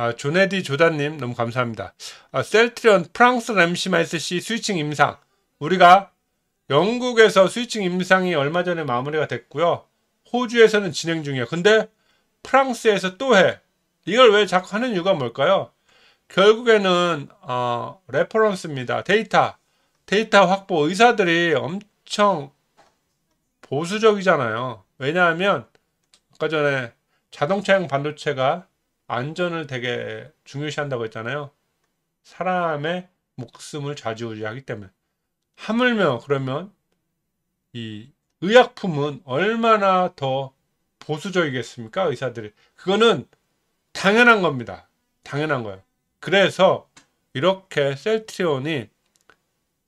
아, 조네디 조단님 너무 감사합니다. 아, 셀트리온 프랑스 램시마이스시 스위칭 임상 우리가 영국에서 스위칭 임상이 얼마 전에 마무리가 됐고요. 호주에서는 진행 중이에요. 근데 프랑스에서 또 해. 이걸 왜 자꾸 하는 이유가 뭘까요? 결국에는 어, 레퍼런스입니다. 데이터, 데이터 확보 의사들이 엄청 보수적이잖아요. 왜냐하면 아까 전에 자동차용 반도체가 안전을 되게 중요시한다고 했잖아요. 사람의 목숨을 좌지우지하기 때문에 하물며 그러면 이 의약품은 얼마나 더 보수적이겠습니까? 의사들이 그거는 당연한 겁니다. 당연한 거예요. 그래서 이렇게 셀트리온이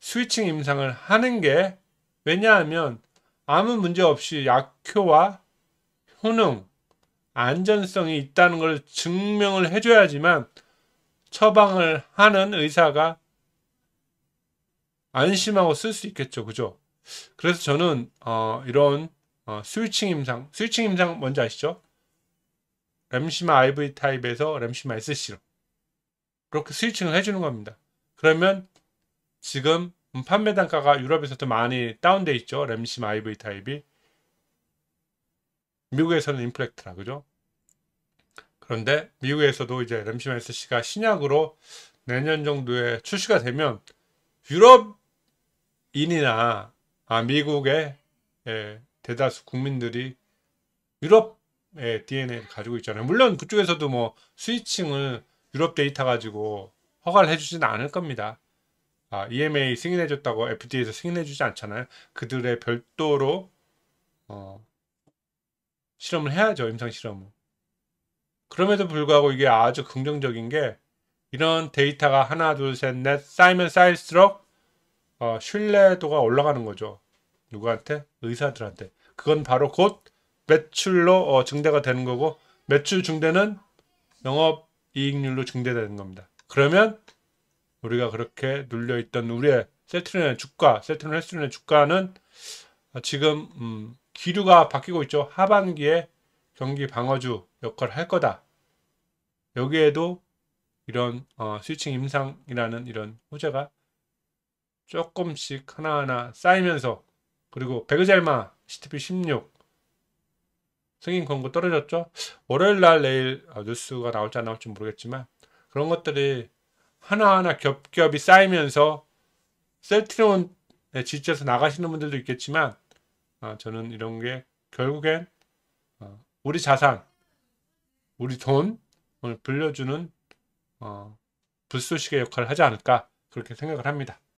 스위칭 임상을 하는 게 왜냐하면 아무 문제 없이 약효와 효능 안전성이 있다는 걸 증명을 해줘야지만 처방을 하는 의사가 안심하고 쓸 수 있겠죠. 그죠? 그래서 저는 어, 이런 어, 스위칭 임상, 스위칭 임상 뭔지 아시죠? 램시마 IV 타입에서 램시마 SC로 그렇게 스위칭을 해주는 겁니다. 그러면 지금 음, 판매 단가가 유럽에서도 많이 다운돼 있죠. 램시마 IV 타입이 미국에서는 임플렉트라 그죠? 그런데 미국에서도 이제 램시마이스 씨가 신약으로 내년 정도에 출시가 되면 유럽인이나 아, 미국의 예, 대다수 국민들이 유럽의 DNA를 가지고 있잖아요. 물론 그쪽에서도 뭐 스위칭을 유럽 데이터 가지고 허가를 해주진 않을 겁니다. 아, EMA 승인해줬다고 FDA에서 승인해주지 않잖아요. 그들의 별도로 어, 실험을 해야죠. 임상 실험을. 그럼에도 불구하고 이게 아주 긍정적인 게 이런 데이터가 하나 둘셋넷 쌓이면 쌓일수록 어, 신뢰도가 올라가는 거죠. 누구한테? 의사들한테. 그건 바로 곧 매출로 어, 증대가 되는 거고 매출 증대는 영업 이익률로 증대되는 겁니다. 그러면 우리가 그렇게 눌려 있던 우리의 세트리온의 주가, 세트리온 헬스린의 주가는 지금 음, 기류가 바뀌고 있죠. 하반기에 경기 방어주 역할을 할 거다. 여기에도 이런 어, 스위칭 임상이라는 이런 호재가 조금씩 하나하나 쌓이면서 그리고 베그젤마 CTP 16 승인 권고 떨어졌죠. 월요일 날 내일 아, 뉴스가 나올지 안 나올지 모르겠지만 그런 것들이 하나하나 겹겹이 쌓이면서 셀트론에 지쳐서 나가시는 분들도 있겠지만 아, 저는 이런 게 결국엔 어, 우리 자산, 우리 돈을 불려주는 어, 불쏘시개 역할을 하지 않을까 그렇게 생각을 합니다.